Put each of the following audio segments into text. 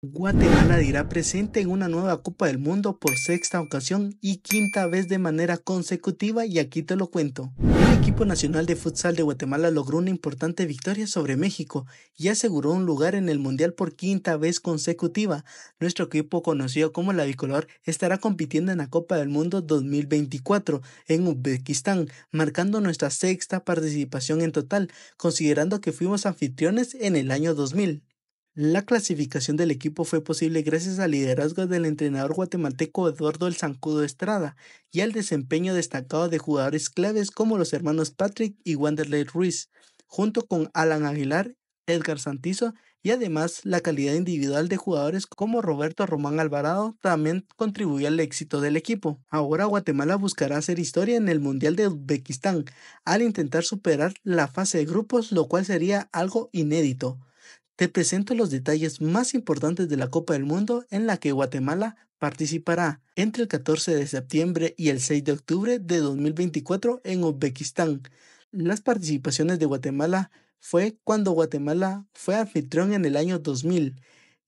Guatemala dirá presente en una nueva Copa del Mundo por sexta ocasión y quinta vez de manera consecutiva y aquí te lo cuento. El equipo nacional de futsal de Guatemala logró una importante victoria sobre México y aseguró un lugar en el Mundial por quinta vez consecutiva. Nuestro equipo conocido como la Bicolor estará compitiendo en la Copa del Mundo 2024 en Uzbekistán, marcando nuestra sexta participación en total, considerando que fuimos anfitriones en el año 2000. La clasificación del equipo fue posible gracias al liderazgo del entrenador guatemalteco Eduardo El Zancudo Estrada y al desempeño destacado de jugadores claves como los hermanos Patrick y Wanderley Ruiz, junto con Alan Aguilar, Edgar Santizo y además la calidad individual de jugadores como Roberto Román Alvarado también contribuyó al éxito del equipo. Ahora Guatemala buscará hacer historia en el Mundial de Uzbekistán al intentar superar la fase de grupos, lo cual sería algo inédito te presento los detalles más importantes de la Copa del Mundo en la que Guatemala participará entre el 14 de septiembre y el 6 de octubre de 2024 en Uzbekistán. Las participaciones de Guatemala fue cuando Guatemala fue anfitrión en el año 2000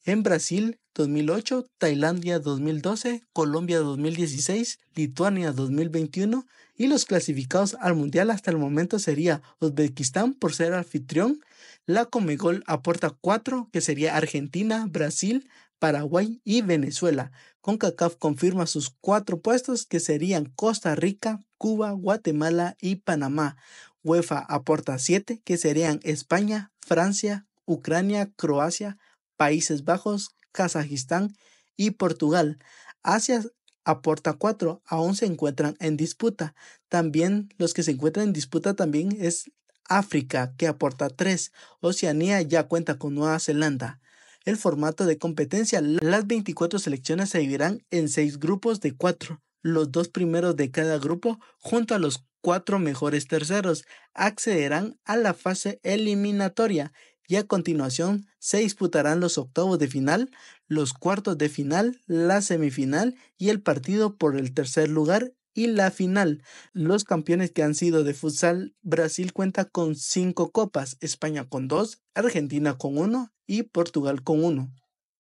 en Brasil 2008, Tailandia 2012, Colombia 2016, Lituania 2021 y los clasificados al Mundial hasta el momento sería Uzbekistán por ser anfitrión, la Comegol aporta cuatro que sería Argentina, Brasil, Paraguay y Venezuela. CONCACAF confirma sus cuatro puestos que serían Costa Rica, Cuba, Guatemala y Panamá. UEFA aporta siete que serían España, Francia, Ucrania, Croacia, Países Bajos, Kazajistán y Portugal. Asia aporta cuatro, aún se encuentran en disputa. También los que se encuentran en disputa también es África, que aporta tres. Oceanía ya cuenta con Nueva Zelanda. El formato de competencia, las 24 selecciones se dividirán en seis grupos de cuatro. Los dos primeros de cada grupo, junto a los cuatro mejores terceros, accederán a la fase eliminatoria y a continuación se disputarán los octavos de final, los cuartos de final, la semifinal y el partido por el tercer lugar y la final. Los campeones que han sido de futsal, Brasil cuenta con cinco copas, España con dos, Argentina con uno y Portugal con uno.